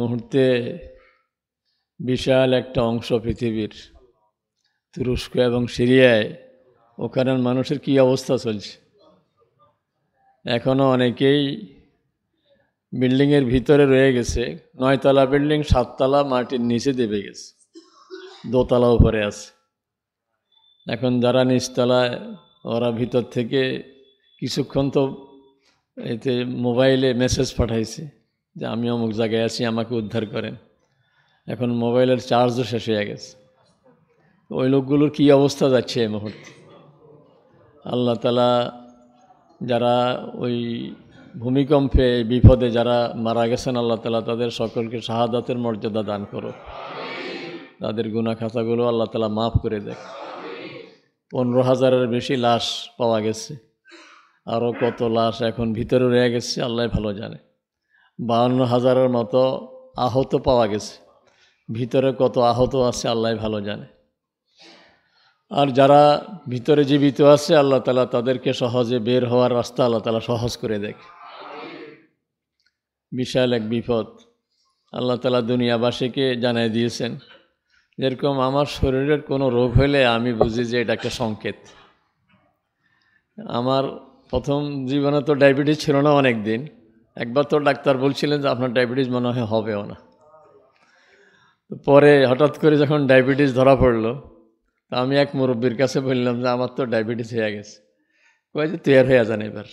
মুহূর্তে বিশাল একটা অংশ পৃথিবীর তুরস্ক এবং সিরিয়ায় ওখানের মানুষের কি অবস্থা চলছে এখনও অনেকেই বিল্ডিংয়ের ভিতরে রয়ে গেছে নয়তলা বিল্ডিং সাততলা মাটির নিচে দেবে গেছে দোতলা উপরে আছে এখন যারা নিচতলায় ওরা ভিতর থেকে কিছুক্ষণ তো এতে মোবাইলে মেসেজ পাঠাইছে যে আমি অমুক জায়গায় আছি আমাকে উদ্ধার করেন এখন মোবাইলের চার্জও শেষ হয়ে গেছে ওই লোকগুলোর কী অবস্থা যাচ্ছে এই মুহূর্তে আল্লাহ তালা যারা ওই ভূমিকম্পে বিপদে যারা মারা গেছেন আল্লাহ তালা তাদের সকলকে শাহাদাতের মর্যাদা দান করো তাদের গুণা খাতাগুলো আল্লাহ তালা মাফ করে দেখ পনেরো হাজারের বেশি লাশ পাওয়া গেছে আরও কত লাশ এখন ভিতরে রয়ে গেছে আল্লাহ ভালো জানে বাহান্ন হাজারের মতো আহত পাওয়া গেছে ভিতরে কত আহত আছে আল্লাহ ভালো জানে আর যারা ভিতরে জীবিত আছে আল্লাহ তালা তাদেরকে সহজে বের হওয়ার রাস্তা আল্লাহ তালা সহজ করে দেখে বিশাল এক বিপদ আল্লাহ তালা দুনিয়াবাসীকে জানিয়ে দিয়েছেন যেরকম আমার শরীরের কোনো রোগ হলে আমি বুঝি যে এটা একটা সংকেত আমার প্রথম জীবনে তো ডায়াবেটিস ছিল না অনেক দিন একবার তো ডাক্তার বলছিলেন যে আপনার ডায়াবেটিস মনে হয় হবেও না পরে হঠাৎ করে যখন ডায়াবেটিস ধরা পড়লো তা আমি এক মুরব্বীর কাছে বললাম যে আমার তো ডায়াবেটিস হয়ে গেছে কয়ে যে তৈয়ার হয়ে যান এবার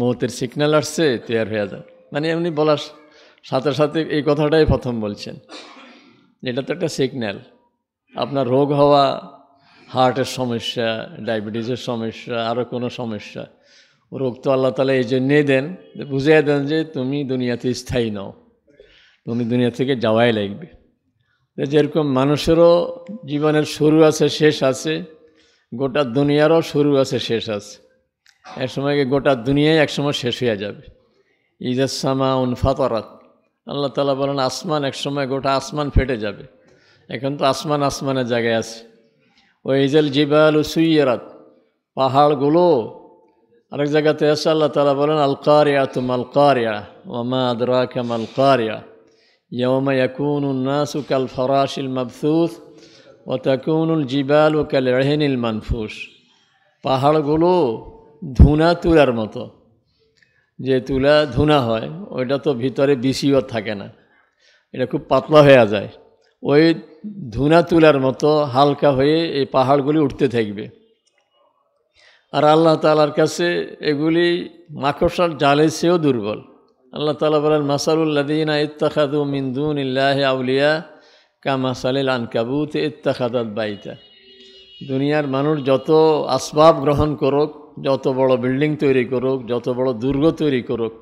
মুহূর্তের সিগনাল আসছে তৈয়ার হয়ে যান মানে এমনি বলার সাথে সাথে এই কথাটাই প্রথম বলছেন এটা তো একটা সিগন্যাল আপনার রোগ হওয়া হার্টের সমস্যা ডায়াবেটিসের সমস্যা আরও কোনো সমস্যা রোগ তো আল্লাহ তালা এই জন্যেই দেন বুঝিয়ে দেন যে তুমি দুনিয়াতে স্থায়ী নও তুমি দুনিয়া থেকে যাওয়াই লাগবে যেরকম মানুষেরও জীবনের শুরু আছে শেষ আছে গোটা দুনিয়ারও শুরু আছে শেষ আছে এক সময় গোটা দুনিয়ায় একসময় শেষ হয়ে যাবে ইজাসামা উনফাতরাত আল্লাহ তালা বলেন আসমান এক সময় গোটা আসমান ফেটে যাবে এখন তো আসমান আসমানের জায়গায় আছে ও ইজাল জিবাল সুইয়ারাত পাহাড়গুলো আরেক জায়গাতে এসে আল্লাহ তালা বলেন আলকারিয়া তুম আলকারিয়া ওমা আদরা কাম আলকারিয়া ইয়মা ইয়াকুন উন্নাসু কাল ফরাশিল মাবসুস ও তাকুনুল জিবাল ও কাল রেহেনিল মানফুস পাহাড়গুলো ধুনা তুলার মতো যে তুলা ধুনা হয় ওইটা তো ভিতরে বিসিও থাকে না এটা খুব পাতলা হয়ে যায় ওই ধুনা তুলার মতো হালকা হয়ে এই পাহাড়গুলি উঠতে থাকবে আর আল্লাহ তালার কাছে এগুলি মাকসার জালের চেয়েও দুর্বল আল্লাহ তালা বলেন মাসালুল্লাদিনা ইত্তাখাদু মিন্দুন ইল্লাহ আউলিয়া কামাসালিল আনকাবুত ইত্তাখাদ বাইতা দুনিয়ার মানুষ যত আসবাব গ্রহণ করুক যত বড় বিল্ডিং তৈরি করুক যত বড় দুর্গ তৈরি করুক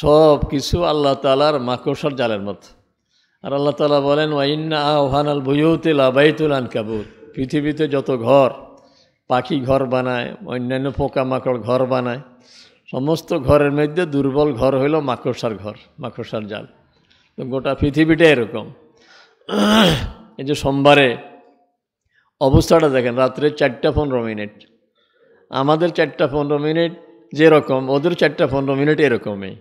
সব কিছু আল্লাহ তালার মাকসার জালের মতো আর আল্লাহ তালা বলেন ওয়াইন্না আহান আল ভুয়ুতিল আবাইতুল আনকাবুত পৃথিবীতে যত ঘর পাখি ঘর বানায় অন্যান্য পোকামাকড় ঘর বানায় সমস্ত ঘরের মধ্যে দুর্বল ঘর হইল মাকড়সার ঘর মাকড়সার জাল তো গোটা পৃথিবীটা এরকম এই যে সোমবারে অবস্থাটা দেখেন রাত্রে চারটা পনেরো মিনিট আমাদের চারটা পনেরো মিনিট যেরকম ওদের চারটা পনেরো মিনিট এরকমই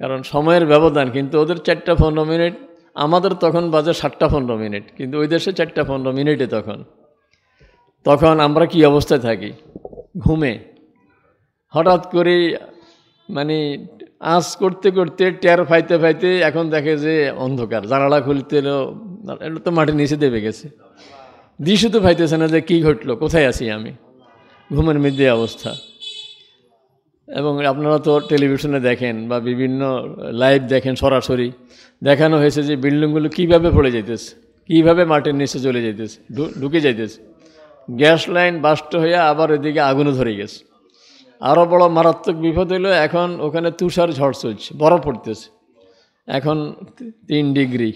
কারণ সময়ের ব্যবধান কিন্তু ওদের চারটা পনেরো মিনিট আমাদের তখন বাজে সাতটা পনেরো মিনিট কিন্তু ওই দেশে চারটা পনেরো মিনিটে তখন তখন আমরা কি অবস্থায় থাকি ঘুমে হঠাৎ করে মানে আঁচ করতে করতে টের ফাইতে ফাইতে এখন দেখে যে অন্ধকার জানালা খুলতে এলো এটা তো মাটির নিচে দেবে গেছে দৃশ্য তো ফাইতেছে না যে কী ঘটলো কোথায় আছি আমি ঘুমের মধ্যে অবস্থা এবং আপনারা তো টেলিভিশনে দেখেন বা বিভিন্ন লাইভ দেখেন সরাসরি দেখানো হয়েছে যে বিল্ডিংগুলো কীভাবে পড়ে যাইতেছে কীভাবে মাটির নিচে চলে যাইতেছে ঢুকে যাইতেছে গ্যাস লাইন বাস্ট হয়ে আবার এদিকে আগুনে ধরে গেছে আরও বড় মারাত্মক বিপদ হইলো এখন ওখানে তুষার ঝড় চলছে বরফ পড়তেছে এখন তিন ডিগ্রি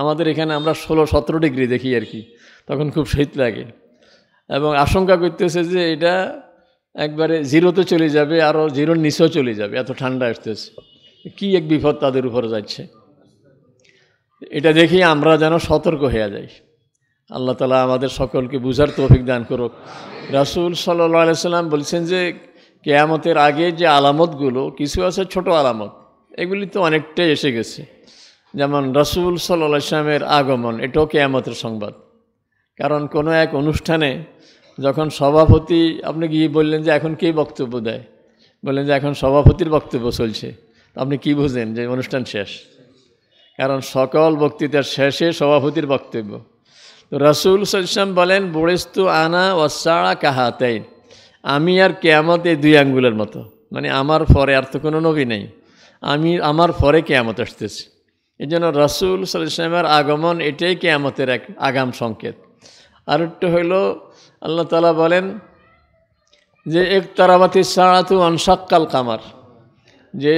আমাদের এখানে আমরা ষোলো সতেরো ডিগ্রি দেখি আর কি তখন খুব শীত লাগে এবং আশঙ্কা করতেছে যে এটা একবারে জিরোতে চলে যাবে আরও জিরোর নিচেও চলে যাবে এত ঠান্ডা আসতেছে কি এক বিপদ তাদের উপরে যাচ্ছে এটা দেখি আমরা যেন সতর্ক হয়ে যাই আল্লাহ তালা আমাদের সকলকে বুঝার তৌফিক দান করুক রাসুল সাল্লি সাল্লাম বলছেন যে কেয়ামতের আগে যে আলামতগুলো কিছু আছে ছোট আলামত এগুলি তো অনেকটাই এসে গেছে যেমন রাসুল সাল্লাহ ইসলামের আগমন এটাও কেয়ামতের সংবাদ কারণ কোনো এক অনুষ্ঠানে যখন সভাপতি আপনি গিয়ে বললেন যে এখন কে বক্তব্য দেয় বললেন যে এখন সভাপতির বক্তব্য চলছে আপনি কি বুঝলেন যে অনুষ্ঠান শেষ কারণ সকল বক্তৃতার শেষে সভাপতির বক্তব্য তো রাসুল বলেন বড়েস্তু আনা ওয়াসাড়া কাহাতে আমি আর কেয়ামত এই দুই আঙ্গুলের মতো মানে আমার ফরে আর তো কোনো নবী নেই আমি আমার ফরে কেয়ামত আসতেছে এই জন্য রাসুল সাল্লামের আগমন এটাই কেয়ামতের এক আগাম সংকেত আর একটু হইল আল্লাহ তালা বলেন যে এক তারাবাতি তু অনসাক্কাল কামার যে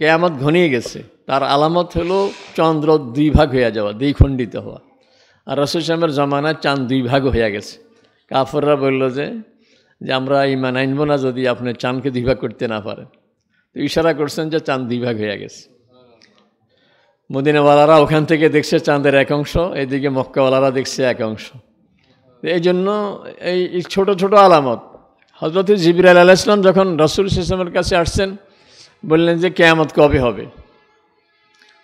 কেয়ামত ঘনিয়ে গেছে তার আলামত হলো চন্দ্র দুই ভাগ হয়ে যাওয়া দ্বিখণ্ডিত হওয়া আর রসুল ইসলামের জমানা চাঁদ দুই ভাগ হয়ে গেছে কাফররা বলল যে যে আমরা মানে আনবো না যদি আপনি চাঁদকে দুই ভাগ করতে না পারেন তো ইশারা করছেন যে চাঁদ দুই ভাগ হয়ে গেছে মদিনাওয়ালারা ওখান থেকে দেখছে চাঁদের এক অংশ এদিকে মক্কাওয়ালারা দেখছে এক অংশ এই জন্য এই ছোট ছোট আলামত হজরত জিবির আল্লাহ ইসলাম যখন রসুল ইসলামের কাছে আসছেন বললেন যে কেয়ামত কবে হবে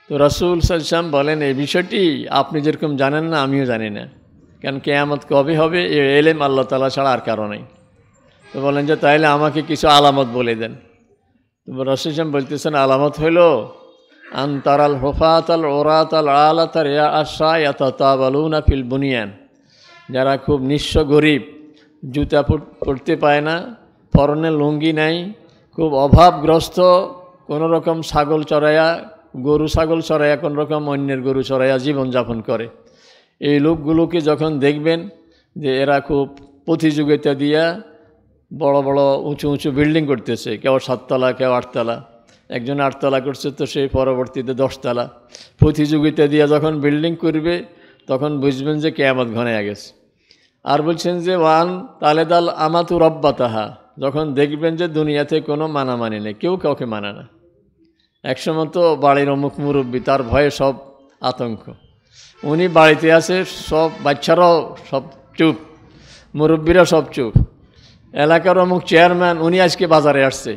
তো রসুল সালসাম বলেন এই বিষয়টি আপনি যেরকম জানেন না আমিও জানি না কারণ কেয়ামত কবে হবে এ এলেম আল্লাহ তালা ছাড়া আর কারণেই তো বলেন যে তাইলে আমাকে কিছু আলামত বলে দেন তো রসুল সাম বলতেছেন আলামত হইল আন তারাল হোফাত আল ওরাত আল আলা তার ইয়া আশা ইয়াতা ফিল বুনিয়ান যারা খুব নিঃস্ব গরিব জুতা পড়তে পায় না পরনে লুঙ্গি নাই খুব অভাবগ্রস্ত কোনো রকম ছাগল চড়াইয়া গরু ছাগল চড়াইয়া কোনোরকম রকম অন্যের গরু চড়াইয়া জীবনযাপন করে এই লোকগুলোকে যখন দেখবেন যে এরা খুব প্রতিযোগিতা দিয়া বড় বড় উঁচু উঁচু বিল্ডিং করতেছে কেউ সাততলা কেউ আটতলা একজন আটতলা করছে তো সেই পরবর্তীতে দশতলা প্রতিযোগিতা দিয়ে যখন বিল্ডিং করবে তখন বুঝবেন যে কেয়ামত ঘনায় গেছে আর বলছেন যে ওয়ান তালেদাল আমাতু রব্বা তাহা যখন দেখবেন যে দুনিয়াতে কোনো মানামানি নেই কেউ কাউকে মানা না একসময় তো বাড়ির অমুক মুরব্বী তার ভয়ে সব আতঙ্ক উনি বাড়িতে আছে সব বাচ্চারাও সব চুপ মুরব্বীরা সব চুপ এলাকার অমুক চেয়ারম্যান উনি আজকে বাজারে আসছে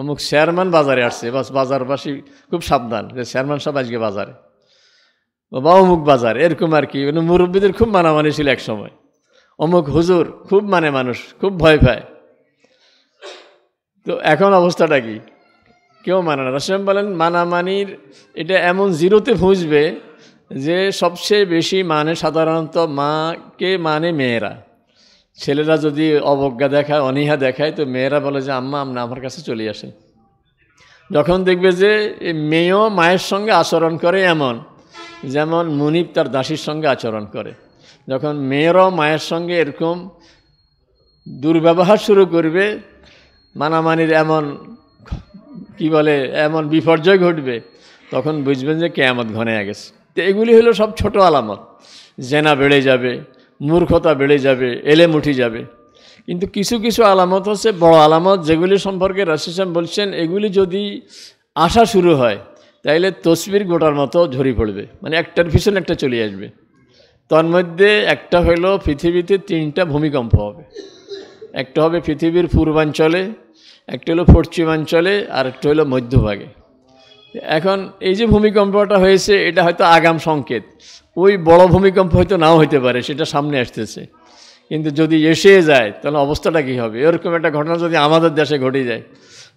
অমুক চেয়ারম্যান বাজারে আসছে বাস বাজারবাসী খুব সাবধান যে চেয়ারম্যান সব আজকে বাজারে বা অমুক বাজার এরকম আর কি মানে মুরব্বীদের খুব মানামানি ছিল এক সময় অমুক হুজুর খুব মানে মানুষ খুব ভয় পায় তো এখন অবস্থাটা কি কেউ মানে না রসম বলেন মানামানির এটা এমন জিরোতে ভুঁজবে যে সবচেয়ে বেশি মানে সাধারণত মাকে মানে মেয়েরা ছেলেরা যদি অবজ্ঞা দেখায় অনীহা দেখায় তো মেয়েরা বলে যে আম্মা আপনি আমার কাছে চলে আসেন যখন দেখবে যে মেয়েও মায়ের সঙ্গে আচরণ করে এমন যেমন মুনিপ তার দাসীর সঙ্গে আচরণ করে যখন মেয়েরও মায়ের সঙ্গে এরকম দুর্ব্যবহার শুরু করবে মানামানির এমন কি বলে এমন বিপর্যয় ঘটবে তখন বুঝবেন যে কেয়ামত ঘনে গেছে তো এগুলি হলো সব ছোট আলামত জেনা বেড়ে যাবে মূর্খতা বেড়ে যাবে এলেম মুঠি যাবে কিন্তু কিছু কিছু আলামত হচ্ছে বড় আলামত যেগুলি সম্পর্কে রাশিসাম বলছেন এগুলি যদি আসা শুরু হয় তাইলে তসবির গোটার মতো ঝরি পড়বে মানে একটার পিছনে একটা চলে আসবে তার মধ্যে একটা হলো পৃথিবীতে তিনটা ভূমিকম্প হবে একটা হবে পৃথিবীর পূর্বাঞ্চলে একটা হলো পশ্চিমাঞ্চলে আর একটা হলো মধ্যভাগে এখন এই যে ভূমিকম্পটা হয়েছে এটা হয়তো আগাম সংকেত ওই বড় ভূমিকম্প হয়তো নাও হতে পারে সেটা সামনে আসতেছে কিন্তু যদি এসে যায় তাহলে অবস্থাটা কী হবে এরকম একটা ঘটনা যদি আমাদের দেশে ঘটে যায়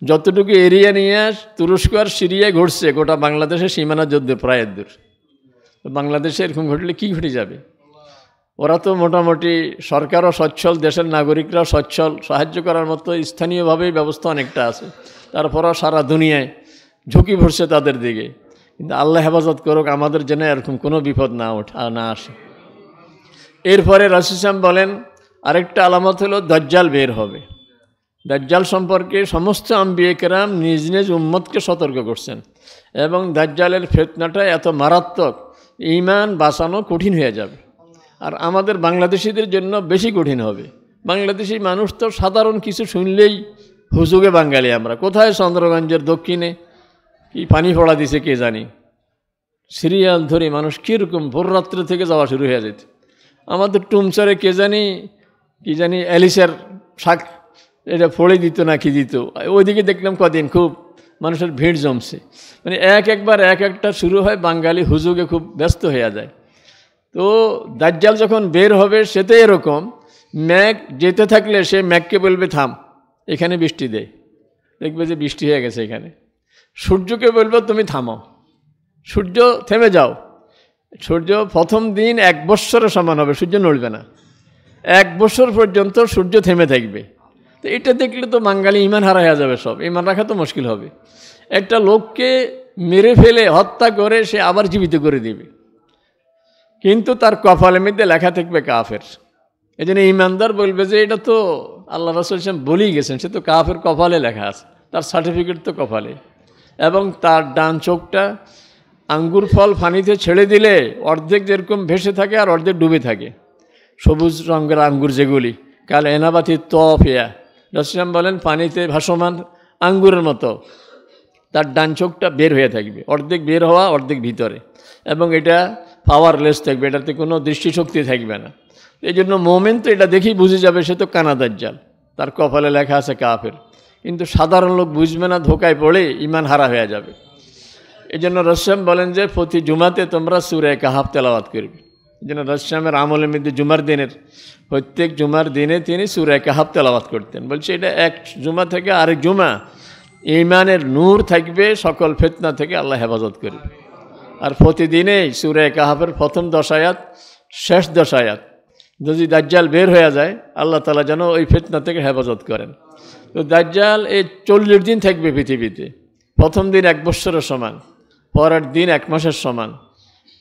যতটুকু এরিয়া নিয়ে তুরস্ক আর সিরিয়ায় ঘটছে গোটা বাংলাদেশের সীমানা যুদ্ধে প্রায় দূর বাংলাদেশে এরকম ঘটলে কি ঘটে যাবে ওরা তো মোটামুটি সরকারও সচ্ছল দেশের নাগরিকরাও সচ্ছল সাহায্য করার মতো স্থানীয়ভাবেই ব্যবস্থা অনেকটা আছে তারপরও সারা দুনিয়ায় ঝুঁকি ভরছে তাদের দিকে কিন্তু আল্লাহ হেফাজত করুক আমাদের যেন এরকম কোনো বিপদ না ওঠা না আসে এরপরে রসিসাম বলেন আরেকটা আলামত হলো দজ্জাল বের হবে দাজ্জাল সম্পর্কে সমস্ত আম্বিয়েকেরাম নিজ নিজ উম্মতকে সতর্ক করছেন এবং দাজ্জালের ফেতনাটা এত মারাত্মক ইমান বাঁচানো কঠিন হয়ে যাবে আর আমাদের বাংলাদেশিদের জন্য বেশি কঠিন হবে বাংলাদেশি মানুষ তো সাধারণ কিছু শুনলেই হুজুগে বাঙালি আমরা কোথায় চন্দ্রগঞ্জের দক্ষিণে কি পানি ফোড়া দিছে কে জানি সিরিয়াল ধরে মানুষ কীরকম ভোর রাত্রে থেকে যাওয়া শুরু হয়ে যেত আমাদের টুমচরে কে জানি কি জানি অ্যালিসের শাক এটা ফড়ে দিত না কি দিত ওইদিকে দেখলাম কদিন খুব মানুষের ভিড় জমছে মানে এক একবার এক একটা শুরু হয় বাঙালি হুজুগে খুব ব্যস্ত হয়ে যায় তো দাজ্জাল যখন বের হবে সে তো এরকম ম্যাক যেতে থাকলে সে ম্যাককে বলবে থাম এখানে বৃষ্টি দেয় দেখবে যে বৃষ্টি হয়ে গেছে এখানে সূর্যকে বলবে তুমি থামাও সূর্য থেমে যাও সূর্য প্রথম দিন এক বৎসরের সমান হবে সূর্য নড়বে না এক বছর পর্যন্ত সূর্য থেমে থাকবে তো এটা দেখলে তো বাঙালি ইমান হারা হয়ে যাবে সব ইমান রাখা তো মুশকিল হবে একটা লোককে মেরে ফেলে হত্যা করে সে আবার জীবিত করে দেবে কিন্তু তার কপালের মধ্যে লেখা থাকবে কাফের এই জন্য ইমানদার বলবে যে এটা তো আল্লাহ রসুল ইসলাম বলেই গেছেন সে তো কাফের কপালে লেখা আছে তার সার্টিফিকেট তো কপালে এবং তার ডান চোখটা আঙ্গুর ফল ফানিতে ছেড়ে দিলে অর্ধেক যেরকম ভেসে থাকে আর অর্ধেক ডুবে থাকে সবুজ রঙের আঙ্গুর যেগুলি কাল এনাবাতি তফিয়া রসুলাম বলেন পানিতে ভাসমান আঙ্গুরের মতো তার ডান চোখটা বের হয়ে থাকবে অর্ধেক বের হওয়া অর্ধেক ভিতরে এবং এটা পাওয়ারলেস থাকবে এটাতে কোনো দৃষ্টিশক্তি থাকবে না এই জন্য মোমেন তো এটা দেখেই বুঝে যাবে সে তো কানাদার জাল তার কপালে লেখা আছে কাফের কিন্তু সাধারণ লোক বুঝবে না ধোকায় পড়ে ইমান হারা হয়ে যাবে এই জন্য রসশ্যাম বলেন যে প্রতি জুমাতে তোমরা সুরে কাহাব তেলাওয়াত করবে এই জন্য রসশ্যামের আমলের মধ্যে জুমার দিনের প্রত্যেক জুমার দিনে তিনি সুরে কাহাব তেলাওয়াত করতেন বলছে এটা এক জুমা থেকে আরেক জুমা ইমানের নূর থাকবে সকল ফেতনা থেকে আল্লাহ হেফাজত করবে আর প্রতিদিনেই সুরে কাহাফের প্রথম দশায়াত শেষ দশায়াত যদি দাজ্জাল বের হয়ে যায় আল্লাহ তালা যেন ওই ফেতনা থেকে হেফাজত করেন তো দাজ্জাল এই চল্লিশ দিন থাকবে পৃথিবীতে প্রথম দিন এক বৎসরের সমান পরের দিন এক মাসের সমান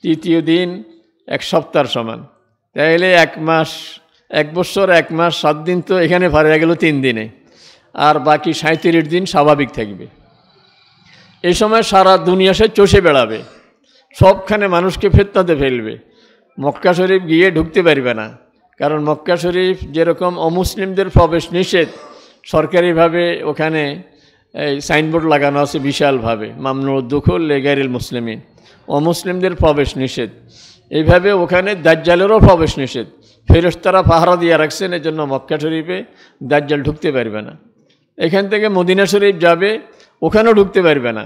তৃতীয় দিন এক সপ্তাহের সমান তাইলে এক মাস এক বছর এক মাস সাত দিন তো এখানে ফারিয়ে গেল তিন দিনে আর বাকি সাঁত্রিশ দিন স্বাভাবিক থাকবে এই সময় সারা দুনিয়া সে চষে বেড়াবে সবখানে মানুষকে ফেতনাতে ফেলবে মক্কা শরীফ গিয়ে ঢুকতে পারবে না কারণ মক্কা শরীফ যেরকম অমুসলিমদের প্রবেশ নিষেধ সরকারিভাবে ওখানে এই সাইনবোর্ড লাগানো আছে বিশালভাবে মামনুর দুখুল লেগারিল মুসলিমিন অমুসলিমদের প্রবেশ নিষেধ এইভাবে ওখানে দাজ্জালেরও প্রবেশ নিষেধ ফেরস্তারা পাহারা দিয়ে রাখছেন এজন্য মক্কা শরীফে দাজ্জাল ঢুকতে পারবে না এখান থেকে মদিনা শরীফ যাবে ওখানেও ঢুকতে পারবে না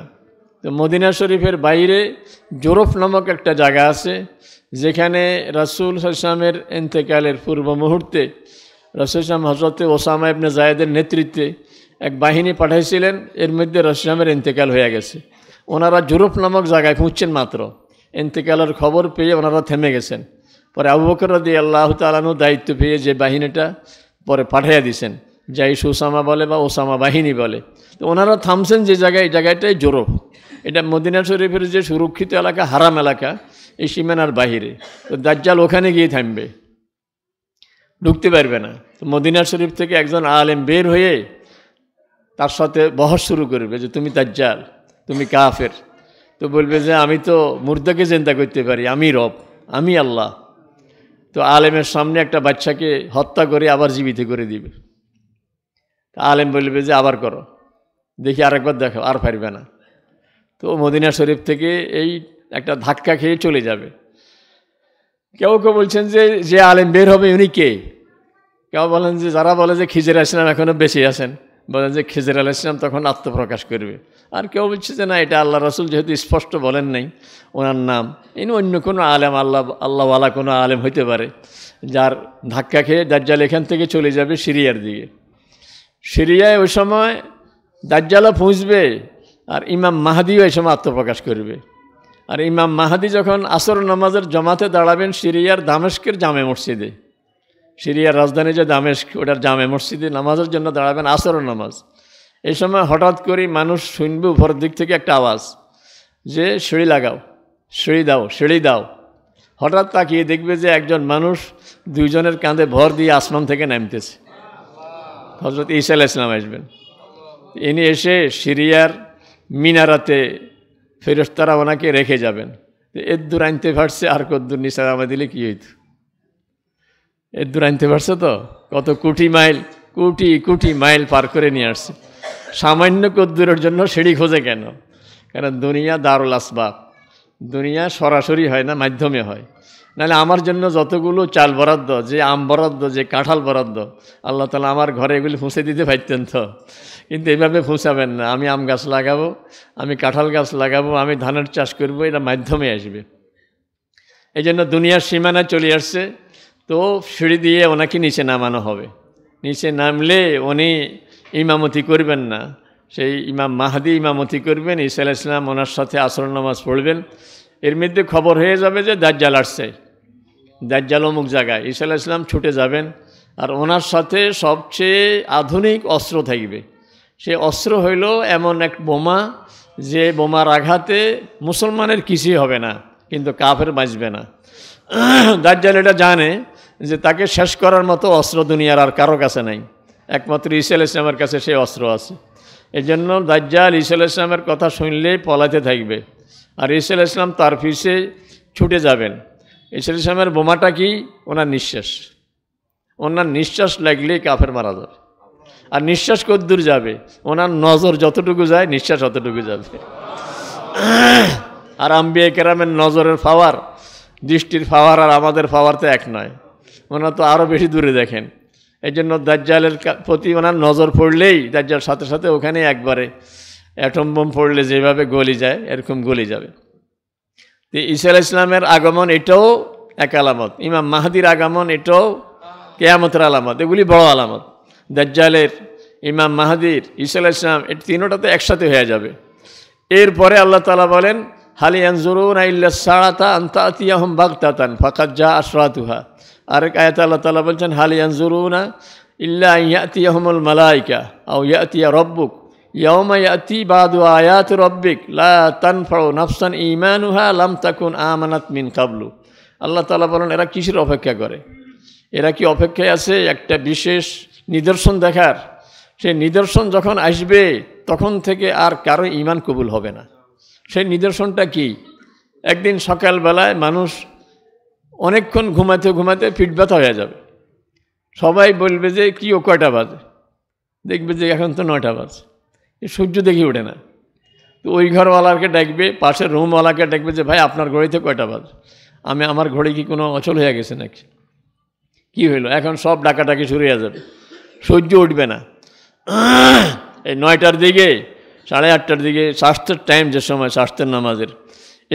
তো মদিনা শরীফের বাইরে জোরফ নামক একটা জায়গা আছে যেখানে রাসুল সাল্লামের এনতেকালের পূর্ব মুহূর্তে রাসুল ইসলাম হজরতে ওসামা ইবনে জায়েদের নেতৃত্বে এক বাহিনী পাঠাইছিলেন এর মধ্যে রাসুলামের এনতেকাল হয়ে গেছে ওনারা জুরুফ নামক জায়গায় পৌঁছছেন মাত্র এনতেকালের খবর পেয়ে ওনারা থেমে গেছেন পরে আবু বকর দিয়ে আল্লাহ তালানু দায়িত্ব পেয়ে যে বাহিনীটা পরে পাঠাইয়া দিছেন যাই সুসামা বলে বা ওসামা বাহিনী বলে তো ওনারা থামছেন যে জায়গায় এই জায়গাটাই জোরফ এটা মদিনা শরীফের যে সুরক্ষিত এলাকা হারাম এলাকা এই সীমানার বাহিরে তো দাজ্জাল ওখানে গিয়ে থামবে ঢুকতে পারবে না তো মদিনা শরীফ থেকে একজন আলেম বের হয়ে তার সাথে বহস শুরু করবে যে তুমি দাজ্জাল তুমি কাফের তো বলবে যে আমি তো মুর্দাকে চিন্তা করতে পারি আমি রব আমি আল্লাহ তো আলেমের সামনে একটা বাচ্চাকে হত্যা করে আবার জীবিত করে দিবে আলেম বলবে যে আবার করো দেখি আরেকবার দেখো আর পারবে না তো মদিনা শরীফ থেকে এই একটা ধাক্কা খেয়ে চলে যাবে কেউ কেউ বলছেন যে যে আলেম বের হবে উনি কে কেউ বলেন যে যারা বলে যে খিজের আসলাম এখনও বেশি আছেন বলেন যে খিজের আল ইসলাম তখন আত্মপ্রকাশ করবে আর কেউ বলছে যে না এটা আল্লাহ রসুল যেহেতু স্পষ্ট বলেন নাই ওনার নাম ইনি অন্য কোনো আলেম আল্লাহ আল্লাহওয়ালা কোনো আলেম হইতে পারে যার ধাক্কা খেয়ে দাজ্জাল এখান থেকে চলে যাবে সিরিয়ার দিকে সিরিয়ায় ওই সময় দাজ্জালা পৌঁছবে আর ইমাম মাহাদিও এই সময় আত্মপ্রকাশ করবে আর ইমাম মাহাদি যখন আসর নামাজের জমাতে দাঁড়াবেন সিরিয়ার দামেস্কের জামে মসজিদে সিরিয়ার রাজধানী যে দামেস্ক ওটার জামে মসজিদে নামাজের জন্য দাঁড়াবেন আসর নামাজ এই সময় হঠাৎ করে মানুষ শুনবে উপর দিক থেকে একটা আওয়াজ যে সিঁড়ি লাগাও সিঁড়ি দাও সিঁড়ি দাও হঠাৎ তাকিয়ে দেখবে যে একজন মানুষ দুইজনের কাঁধে ভর দিয়ে আসমান থেকে নামতেছে হজরত ইসা আলাহ ইসলাম আসবেন ইনি এসে সিরিয়ার মিনারাতে ফেরস্তারা ওনাকে রেখে যাবেন এর দূর আনতে পারছে আর কদ্দুর নিসার আমা দিলে কী হইত এর দূর আনতে পারছে তো কত কোটি মাইল কোটি কোটি মাইল পার করে নিয়ে আসছে সামান্য কদ্দুরের জন্য সিঁড়ি খোঁজে কেন কারণ দুনিয়া দারুল আসবাব দুনিয়া সরাসরি হয় না মাধ্যমে হয় নাহলে আমার জন্য যতগুলো চাল বরাদ্দ যে আম বরাদ্দ যে কাঁঠাল বরাদ্দ আল্লাহ তালা আমার ঘরে এগুলি ফুঁসে দিতে পারতেন তো কিন্তু এইভাবে ফুঁসাবেন না আমি আম গাছ লাগাবো আমি কাঁঠাল গাছ লাগাবো আমি ধানের চাষ করব এটা মাধ্যমে আসবে এই জন্য দুনিয়ার সীমানা চলে আসছে তো সিঁড়ি দিয়ে ওনাকে নিচে নামানো হবে নিচে নামলে উনি ইমামতি করবেন না সেই ইমাম মাহাদি ইমামতি করবেন ইসা ইসলাম ওনার সাথে আসর নামাজ পড়বেন এর মধ্যে খবর হয়ে যাবে যে দাজ্জাল আসছে দাজ্জাল অমুক জায়গায় ঈসা ইসলাম ছুটে যাবেন আর ওনার সাথে সবচেয়ে আধুনিক অস্ত্র থাকবে সে অস্ত্র হইল এমন এক বোমা যে বোমার আঘাতে মুসলমানের কিছুই হবে না কিন্তু কাফের বাঁচবে না দাজ্জাল এটা জানে যে তাকে শেষ করার মতো অস্ত্র দুনিয়ার আর কারো কাছে নাই একমাত্র ইসাল ইসলামের কাছে সেই অস্ত্র আছে এজন্য দাজ্জাল ইসাল ইসলামের কথা শুনলেই পলাতে থাকবে আর ইসা ইসলাম তার ফিসে ছুটে যাবেন ইসা ইসলামের বোমাটা কি ওনার নিঃশ্বাস ওনার নিঃশ্বাস লাগলেই কাফের মারা যাবে আর নিঃশ্বাস কদ্দূর যাবে ওনার নজর যতটুকু যায় নিঃশ্বাস অতটুকু যাবে আর আম্বিয়া কেরামের নজরের ফাওয়ার দৃষ্টির ফাওয়ার আর আমাদের ফাওয়ার তো এক নয় ওনারা তো আরও বেশি দূরে দেখেন এই জন্য দাজ্জালের প্রতি ওনার নজর পড়লেই দাজ্জাল সাথে সাথে ওখানে একবারে অ্যাটম পড়লে যেভাবে গলি যায় এরকম গলি যাবে তো ঈশা ইসলামের আগমন এটাও এক আলামত ইমাম মাহাদির আগমন এটাও কেয়ামতের আলামত এগুলি বড় আলামত দাজ্জালের ইমাম মাহাদির ঈশা ইসলাম এটি তিনোটাতে একসাথে হয়ে যাবে এরপরে আল্লাহ তালা বলেন হালি আনজুরুন আইল্লা সাড়াতা আন্তা আহম বাগতাতান ফাকাত যা আশরাতুহা আরেক আয়াত আল্লাহ তালা বলছেন হালি আনজুরুনা ইল্লা ইয়াতিয়াহমুল মালাইকা আও ইয়াতিয়া রব্বুক ইয়মায়াতি বাদু আয়াত রব্বিক লা নাফসান ইমানুহা লাম তাকুন আমানাত মিন কাবলু আল্লাহ তালা বলেন এরা কিসের অপেক্ষা করে এরা কি অপেক্ষায় আছে একটা বিশেষ নিদর্শন দেখার সেই নিদর্শন যখন আসবে তখন থেকে আর কারো ইমান কবুল হবে না সেই নিদর্শনটা কি একদিন সকালবেলায় মানুষ অনেকক্ষণ ঘুমাতে ঘুমাতে ফিট ব্যথা হয়ে যাবে সবাই বলবে যে কি ও কয়টা বাজে দেখবে যে এখন তো নয়টা বাজে সূর্য দেখি ওঠে না তো ওই ঘরওয়ালাকে ডাকবে পাশের রুমওয়ালাকে ডাকবে যে ভাই আপনার ঘড়িতে কয়টা বাজ আমি আমার ঘড়ি কি কোনো অচল হয়ে গেছে নাকি কি হইলো এখন সব ডাকাটাকি শুরু হয়ে যাবে সূর্য উঠবে না এই নয়টার দিকে সাড়ে আটটার দিকে স্বাস্থ্যের টাইম যে সময় স্বাস্থ্যের নামাজের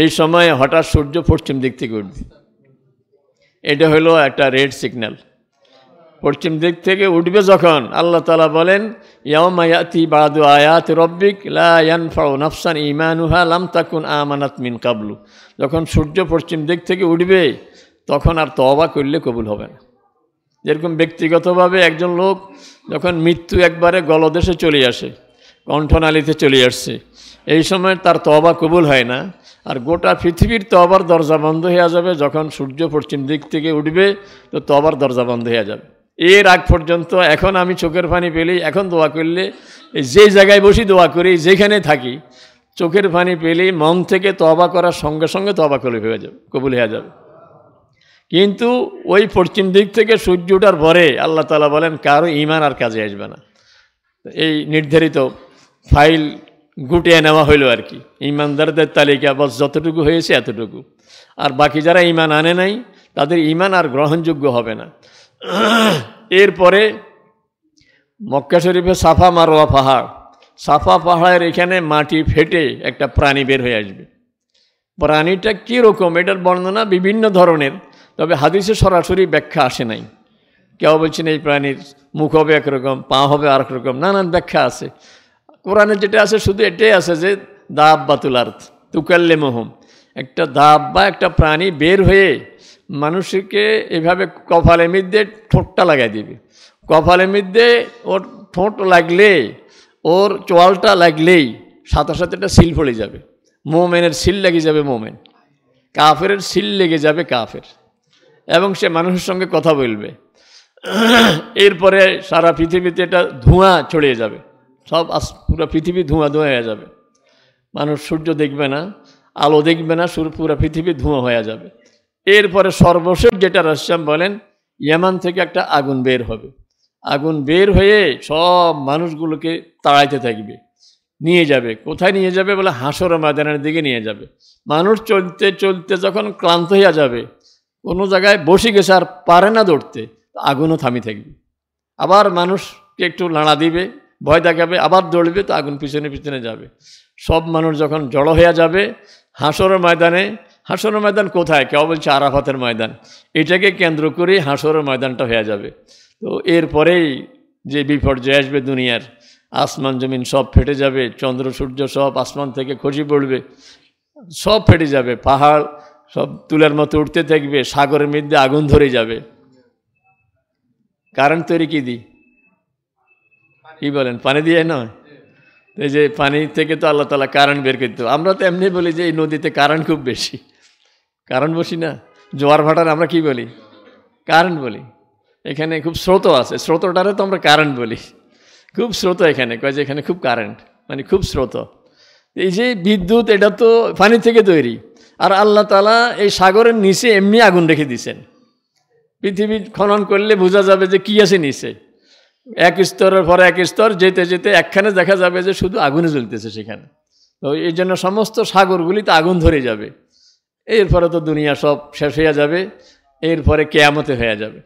এই সময়ে হঠাৎ সূর্য পশ্চিম দিক থেকে উঠবে এটা হলো একটা রেড সিগন্যাল পশ্চিম দিক থেকে উঠবে যখন আল্লাহ তালা বলেন ইয়ামায়াতি বাদু আয়াত রব্বিক লাফাউ নফসান ইমানুহা লাম তাকুন আমানাত মিন কাবলু যখন সূর্য পশ্চিম দিক থেকে উঠবে তখন আর তবা করলে কবুল হবে না যেরকম ব্যক্তিগতভাবে একজন লোক যখন মৃত্যু একবারে গলদেশে চলে আসে কণ্ঠনালীতে চলে আসছে এই সময় তার তবা কবুল হয় না আর গোটা পৃথিবীর তবার দরজা বন্ধ হয়ে যাবে যখন সূর্য পশ্চিম দিক থেকে উঠবে তো তবার দরজা বন্ধ হয়ে যাবে এর আগ পর্যন্ত এখন আমি চোখের পানি পেলেই এখন দোয়া করলে যে জায়গায় বসি দোয়া করি যেখানে থাকি চোখের পানি পেলেই মন থেকে তবা করার সঙ্গে সঙ্গে তবা করে হয়ে যাবে কবুল হয়ে যাবে কিন্তু ওই পশ্চিম দিক থেকে সূর্য ওঠার পরে আল্লাহ তালা বলেন কারো ইমান আর কাজে আসবে না এই নির্ধারিত ফাইল গুটিয়ে নেওয়া হইল আর কি ইমানদারদের তালিকা বস যতটুকু হয়েছে এতটুকু আর বাকি যারা ইমান আনে নাই তাদের ইমান আর গ্রহণযোগ্য হবে না এরপরে মক্কা শরীফে সাফা মারোয়া পাহাড় সাফা পাহাড়ের এখানে মাটি ফেটে একটা প্রাণী বের হয়ে আসবে প্রাণীটা কীরকম এটার বর্ণনা বিভিন্ন ধরনের তবে হাদিসে সরাসরি ব্যাখ্যা আসে নাই কেউ বলছেন এই প্রাণীর মুখ হবে একরকম পা হবে আর রকম নানান ব্যাখ্যা আছে কোরআনে যেটা আছে শুধু এটাই আছে যে দাব বাতুলার্থ তুকাল্লে মোহম একটা দাব বা একটা প্রাণী বের হয়ে মানুষকে এভাবে কপালে মধ্যে ঠোঁটটা লাগাই দিবে কপালে মধ্যে ওর ঠোঁট লাগলে ওর চোয়ালটা লাগলেই সাথে সাথে একটা সিল ফলে যাবে মোমেনের সিল লেগে যাবে মোমেন কাফের সিল লেগে যাবে কাফের এবং সে মানুষের সঙ্গে কথা বলবে এরপরে সারা পৃথিবীতে এটা ধোঁয়া ছড়িয়ে যাবে সব আস পুরো পৃথিবী ধোঁয়া ধোঁয়া হয়ে যাবে মানুষ সূর্য দেখবে না আলো দেখবে না পুরো পৃথিবী ধোঁয়া হয়ে যাবে এরপরে সর্বশেষ যেটা রাশিয়াম বলেন ইয়ামান থেকে একটা আগুন বের হবে আগুন বের হয়ে সব মানুষগুলোকে তাড়াইতে থাকবে নিয়ে যাবে কোথায় নিয়ে যাবে বলে হাঁসর ময়দানের দিকে নিয়ে যাবে মানুষ চলতে চলতে যখন ক্লান্ত হইয়া যাবে কোনো জায়গায় বসে গেছে আর পারে না দৌড়তে আগুনও থামি থাকবে আবার মানুষকে একটু লাড়া দিবে ভয় দেখাবে আবার দৌড়বে তো আগুন পিছনে পিছনে যাবে সব মানুষ যখন জড়ো হইয়া যাবে হাঁসর ময়দানে হাসর ময়দান কোথায় কেউ বলছে আরাফাতের ময়দান এটাকে কেন্দ্র করেই হাসরের ময়দানটা হয়ে যাবে তো এরপরেই যে বিপর্যয় আসবে দুনিয়ার আসমান জমিন সব ফেটে যাবে চন্দ্র সূর্য সব আসমান থেকে খসি পড়বে সব ফেটে যাবে পাহাড় সব তুলার মতো উঠতে থাকবে সাগরের মধ্যে আগুন ধরে যাবে কারেন্ট তৈরি কী দিই কী বলেন পানি দিয়ে নয় এই যে পানি থেকে তো আল্লাহ তালা কারেন্ট বের করতে আমরা তো এমনি বলি যে এই নদীতে কারেন্ট খুব বেশি কারণ বসি না জোয়ার ভাটার আমরা কি বলি কারেন্ট বলি এখানে খুব স্রোত আছে স্রোতটারে তো আমরা কারেন্ট বলি খুব স্রোত এখানে কয় যে এখানে খুব কারেন্ট মানে খুব স্রোত এই যে বিদ্যুৎ এটা তো পানি থেকে তৈরি আর আল্লাহ তালা এই সাগরের নিচে এমনি আগুন রেখে দিয়েছেন পৃথিবী খনন করলে বোঝা যাবে যে কি আছে নিচে এক স্তরের পর এক স্তর যেতে যেতে একখানে দেখা যাবে যে শুধু আগুনে জ্বলতেছে সেখানে তো এই জন্য সমস্ত সাগরগুলিতে আগুন ধরে যাবে এরপরে তো দুনিয়া সব শেষ হয়ে যাবে এরপরে কেয়ামতে হয়ে যাবে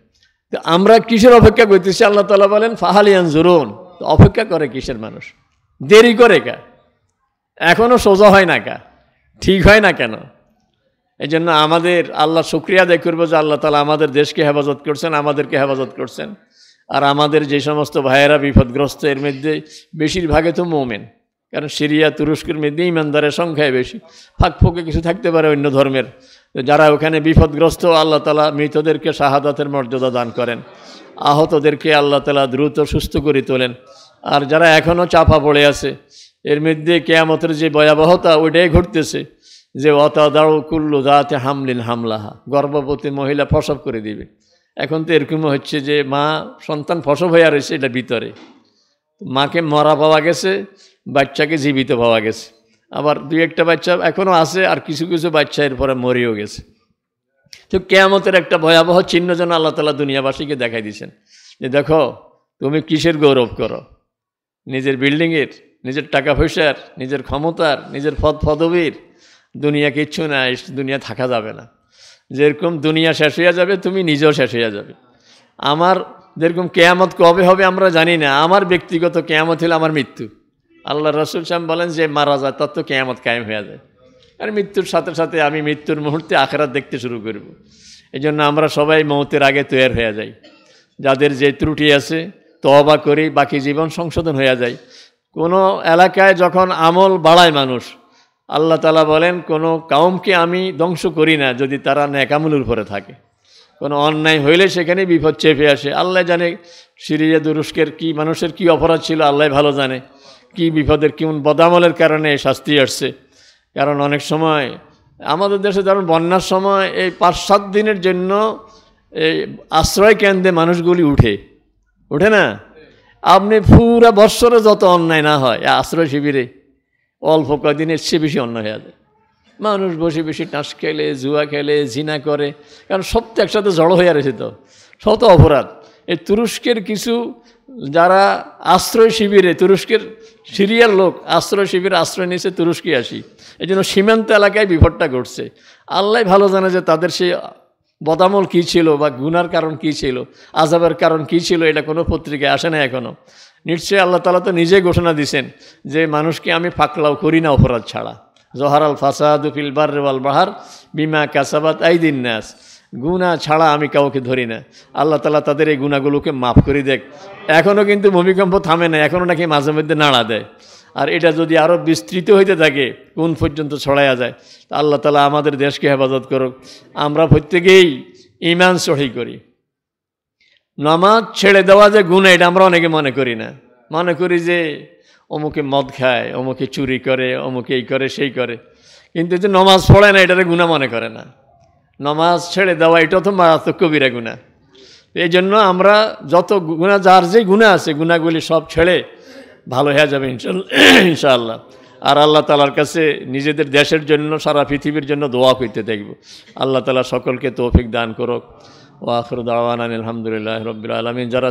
তো আমরা কিসের অপেক্ষা করতেছি আল্লাহ তালা বলেন ফাহালিয়ান জুরুন অপেক্ষা করে কিসের মানুষ দেরি করে কা এখনও সোজা হয় না কা ঠিক হয় না কেন এই জন্য আমাদের আল্লাহ শুক্রিয়া আদায় করবো যে আল্লাহ তালা আমাদের দেশকে হেফাজত করছেন আমাদেরকে হেফাজত করছেন আর আমাদের যে সমস্ত ভাইয়েরা বিপদগ্রস্ত এর মধ্যে বেশিরভাগে তো মোমেন্ট কারণ সিরিয়া তুরস্কের মধ্যে ইমানদারের সংখ্যায় বেশি ফাঁক ফুঁকে কিছু থাকতে পারে অন্য ধর্মের যারা ওখানে বিপদগ্রস্ত আল্লাহ তালা মৃতদেরকে শাহাদাতের মর্যাদা দান করেন আহতদেরকে আল্লাহ তালা দ্রুত সুস্থ করে তোলেন আর যারা এখনও চাপা পড়ে আছে এর মধ্যে কেয়ামতের যে ভয়াবহতা ওইটাই ঘটতেছে যে অতাদাও কুল্লু দাতে হামলিন হামলাহা গর্ভবতী মহিলা ফসব করে দিবে এখন তো এরকমও হচ্ছে যে মা সন্তান ফসব হয়ে রয়েছে এটা ভিতরে মাকে মরা পাওয়া গেছে বাচ্চাকে জীবিত পাওয়া গেছে আবার দুই একটা বাচ্চা এখনও আছে আর কিছু কিছু বাচ্চা এরপরে মরেও গেছে তো কেয়ামতের একটা ভয়াবহ চিহ্ন যেন আল্লাহ তালা দুনিয়াবাসীকে দেখাই দিয়েছেন যে দেখো তুমি কিসের গৌরব করো নিজের বিল্ডিংয়ের নিজের টাকা পয়সার নিজের ক্ষমতার নিজের পদ পদবীর দুনিয়া কিচ্ছু না দুনিয়া থাকা যাবে না যেরকম দুনিয়া শেষ হয়ে যাবে তুমি নিজেও শেষ হয়ে যাবে আমার যেরকম কেয়ামত কবে হবে আমরা জানি না আমার ব্যক্তিগত কেয়ামত হলে আমার মৃত্যু আল্লাহ রসুল সাম বলেন যে মারা যায় তত কেয়ামত কায়েম হয়ে যায় আর মৃত্যুর সাথে সাথে আমি মৃত্যুর মুহূর্তে আখেরাত দেখতে শুরু করব। এই জন্য আমরা সবাই মৌতের আগে তৈরি হয়ে যাই যাদের যে ত্রুটি আছে তবা করি বাকি জীবন সংশোধন হয়ে যায় কোনো এলাকায় যখন আমল বাড়ায় মানুষ আল্লাহ তালা বলেন কোনো কাউমকে আমি ধ্বংস করি না যদি তারা ন্যাকামুলুর উপরে থাকে কোনো অন্যায় হইলে সেখানে বিপদ চেপে আসে আল্লাহ জানে সিরিয়া দুরস্কের কি মানুষের কি অপরাধ ছিল আল্লাহ ভালো জানে কি বিপদের কেমন বদামলের কারণে শাস্তি আসছে কারণ অনেক সময় আমাদের দেশে ধরুন বন্যার সময় এই পাঁচ সাত দিনের জন্য এই আশ্রয় কেন্দ্রে মানুষগুলি উঠে উঠে না আপনি পুরা বৎসরে যত অন্যায় না হয় আশ্রয় শিবিরে অল্প কদিনের চেয়ে বেশি অন্যায় হয়ে যায় মানুষ বসে বেশি নাচ খেলে জুয়া খেলে জিনা করে কারণ সব তো একসাথে জড়ো হয়ে রয়েছে তো শত অপরাধ এই তুরস্কের কিছু যারা আশ্রয় শিবিরে তুরস্কের সিরিয়ার লোক আশ্রয় শিবিরে আশ্রয় নিয়েছে তুরস্কে আসি এই জন্য সীমান্ত এলাকায় বিপদটা ঘটছে আল্লাহ ভালো জানে যে তাদের সেই বদামল কী ছিল বা গুনার কারণ কী ছিল আজাবের কারণ কী ছিল এটা কোনো পত্রিকায় আসে না এখনও নিশ্চয়ই আল্লাহ তালা তো নিজে ঘোষণা দিছেন যে মানুষকে আমি ফাঁকলাও করি না অপরাধ ছাড়া জহারাল ফাসাদু ফিলবার রেওয়াল বাহার বিমা কাসাবাত দিন নাস গুণা ছাড়া আমি কাউকে ধরি না আল্লাহ তালা তাদের এই গুণাগুলোকে মাফ করে দেখ এখনও কিন্তু ভূমিকম্প থামে না এখনও নাকি মাঝে মধ্যে নাড়া দেয় আর এটা যদি আরও বিস্তৃত হইতে থাকে কোন পর্যন্ত ছড়াইয়া যায় তা আল্লাহ তালা আমাদের দেশকে হেফাজত করুক আমরা প্রত্যেকেই ইমান সহি করি নামাজ ছেড়ে দেওয়া যে গুণা এটা আমরা অনেকে মনে করি না মনে করি যে অমুকে মদ খায় অমুকে চুরি করে অমুকে এই করে সেই করে কিন্তু যে নমাজ পড়ে না এটাতে গুণা মনে করে না নামাজ ছেড়ে দেওয়া এটা তো মারাত্মক কবিরা গুণা এই জন্য আমরা যত গুণা যার যে গুণা আছে গুণাগুলি সব ছেড়ে ভালো হয়ে যাবে ইনশাআল্লাহ আর আল্লাহ তালার কাছে নিজেদের দেশের জন্য সারা পৃথিবীর জন্য দোয়া করতে দেখব আল্লাহ তালা সকলকে তৌফিক দান করুক ওয়াফর দাওয়ান আলহামদুলিল্লাহ রবিল আলমিন যারা